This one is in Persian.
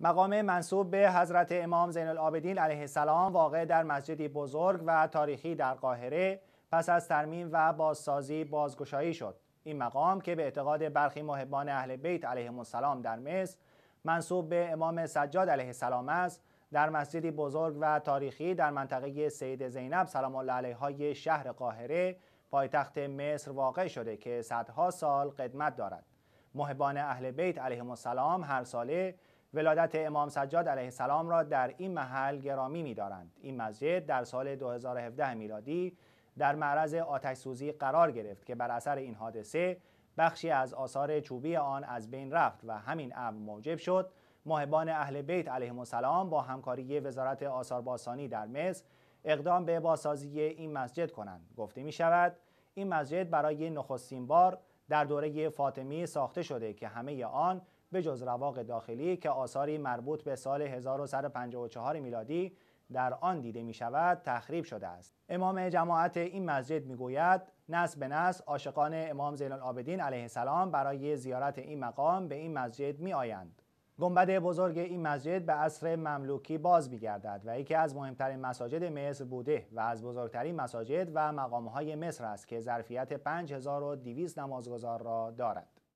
مقام منصوب به حضرت امام زین العابدین علیه السلام واقع در مسجدی بزرگ و تاریخی در قاهره پس از ترمیم و بازسازی بازگشایی شد این مقام که به اعتقاد برخی محبان اهل بیت علیه السلام در مصر منصوب به امام سجاد علیه السلام است در مسجدی بزرگ و تاریخی در منطقه سید زینب سلام الله علیه شهر قاهره پایتخت مصر واقع شده که صدها سال قدمت دارد محبان اهل بیت علیه السلام هر ساله ولادت امام سجاد علیه السلام را در این محل گرامی می‌دارند. این مسجد در سال 2017 میلادی در معرض آتش سوزی قرار گرفت که بر اثر این حادثه بخشی از آثار چوبی آن از بین رفت و همین امر موجب شد محبان اهل بیت علیه السلام با همکاری وزارت آثار باستانی در مصر اقدام به بازسازی این مسجد کنند گفته می شود این مسجد برای نخستین بار در دوره فاطمی ساخته شده که همه آن به جز رواق داخلی که آثاری مربوط به سال 1154 میلادی در آن دیده می شود تخریب شده است امام جماعت این مسجد می گوید نسل به نس عاشقان امام زین العابدین علیه السلام برای زیارت این مقام به این مسجد می آیند گنبد بزرگ این مسجد به عصر مملوکی باز گردد و یکی از مهمترین مساجد مصر بوده و از بزرگترین مساجد و مقامهای مصر است که ظرفیت 5200 نمازگزار را دارد